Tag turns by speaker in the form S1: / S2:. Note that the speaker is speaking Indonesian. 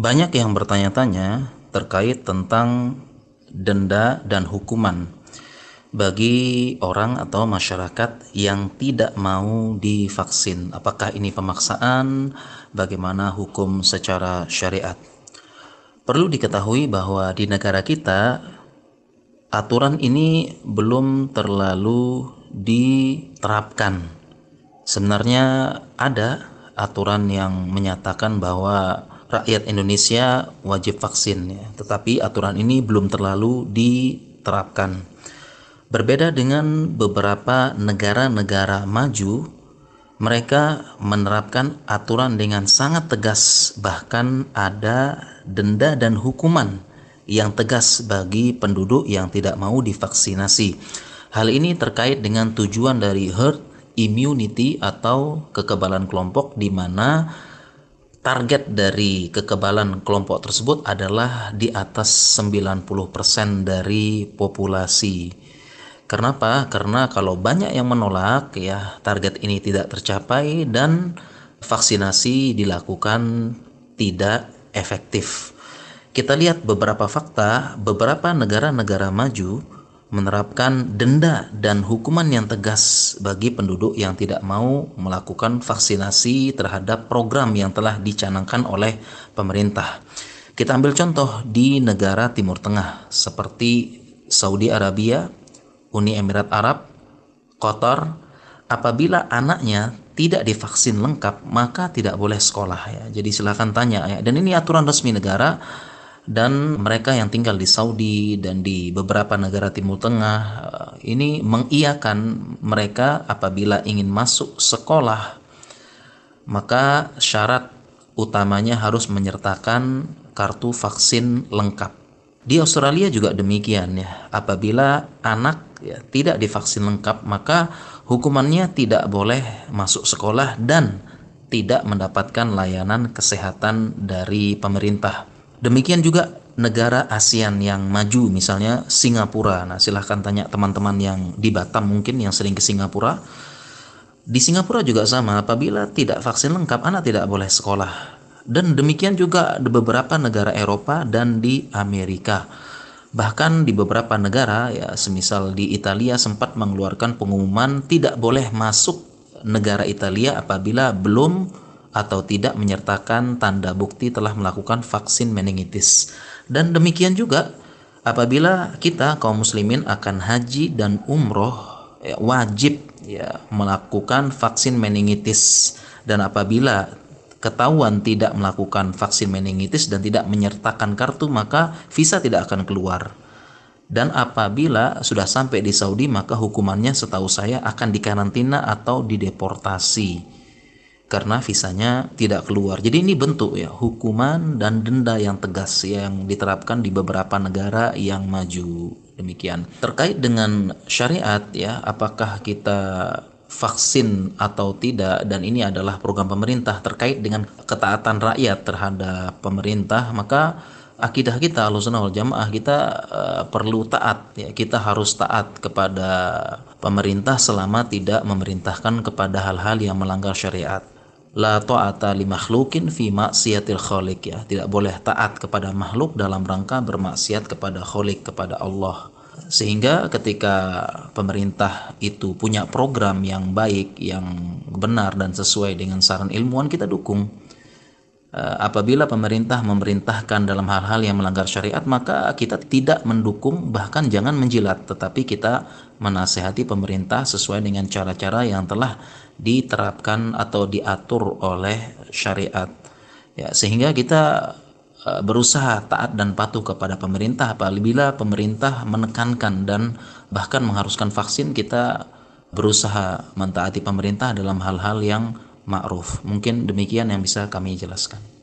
S1: Banyak yang bertanya-tanya terkait tentang denda dan hukuman bagi orang atau masyarakat yang tidak mau divaksin. Apakah ini pemaksaan? Bagaimana hukum secara syariat? Perlu diketahui bahwa di negara kita aturan ini belum terlalu diterapkan. Sebenarnya ada aturan yang menyatakan bahwa rakyat Indonesia wajib vaksin ya. Tetapi aturan ini belum terlalu diterapkan. Berbeda dengan beberapa negara-negara maju, mereka menerapkan aturan dengan sangat tegas, bahkan ada denda dan hukuman yang tegas bagi penduduk yang tidak mau divaksinasi. Hal ini terkait dengan tujuan dari herd immunity atau kekebalan kelompok di mana target dari kekebalan kelompok tersebut adalah di atas 90% dari populasi. Kenapa? Karena kalau banyak yang menolak ya target ini tidak tercapai dan vaksinasi dilakukan tidak efektif. Kita lihat beberapa fakta, beberapa negara-negara maju menerapkan denda dan hukuman yang tegas bagi penduduk yang tidak mau melakukan vaksinasi terhadap program yang telah dicanangkan oleh pemerintah. Kita ambil contoh di negara Timur Tengah seperti Saudi Arabia, Uni Emirat Arab, Qatar. Apabila anaknya tidak divaksin lengkap, maka tidak boleh sekolah ya. Jadi silakan tanya ya. Dan ini aturan resmi negara dan mereka yang tinggal di Saudi dan di beberapa negara Timur Tengah eh, ini mengiakan mereka apabila ingin masuk sekolah maka syarat utamanya harus menyertakan kartu vaksin lengkap. Di Australia juga demikian ya. Apabila anak ya, tidak divaksin lengkap maka hukumannya tidak boleh masuk sekolah dan tidak mendapatkan layanan kesehatan dari pemerintah. Demikian juga negara ASEAN yang maju misalnya Singapura. Nah, silahkan tanya teman-teman yang di Batam mungkin yang sering ke Singapura. Di Singapura juga sama, apabila tidak vaksin lengkap anak tidak boleh sekolah. Dan demikian juga di beberapa negara Eropa dan di Amerika. Bahkan di beberapa negara ya semisal di Italia sempat mengeluarkan pengumuman tidak boleh masuk negara Italia apabila belum atau tidak menyertakan tanda bukti telah melakukan vaksin meningitis. Dan demikian juga apabila kita kaum muslimin akan haji dan umroh ya, wajib ya melakukan vaksin meningitis dan apabila ketahuan tidak melakukan vaksin meningitis dan tidak menyertakan kartu maka visa tidak akan keluar dan apabila sudah sampai di Saudi maka hukumannya setahu saya akan dikarantina atau dideportasi karena visanya tidak keluar. Jadi ini bentuk ya hukuman dan denda yang tegas yang diterapkan di beberapa negara yang maju. Demikian. Terkait dengan syariat ya, apakah kita vaksin atau tidak dan ini adalah program pemerintah terkait dengan ketaatan rakyat terhadap pemerintah, maka akidah kita Ahlussunnah wal Jamaah kita uh, perlu taat ya kita harus taat kepada pemerintah selama tidak memerintahkan kepada hal-hal yang melanggar syariat la ta'ata li makhlukin fi maksiatil khaliq ya. Tidak boleh taat kepada makhluk dalam rangka bermaksiat kepada khaliq kepada Allah. Sehingga ketika pemerintah itu punya program yang baik, yang benar dan sesuai dengan saran ilmuwan kita dukung. Eh, apabila pemerintah memerintahkan dalam hal-hal yang melanggar syariat, maka kita tidak mendukung, bahkan jangan menjilat, tetapi kita menasehati pemerintah sesuai dengan cara-cara yang telah diterapkan atau diatur oleh syariat ya sehingga kita e, berusaha taat dan patuh kepada pemerintah apabila pemerintah menekankan dan bahkan mengharuskan vaksin kita berusaha mentaati pemerintah dalam hal-hal yang ma'ruf mungkin demikian yang bisa kami jelaskan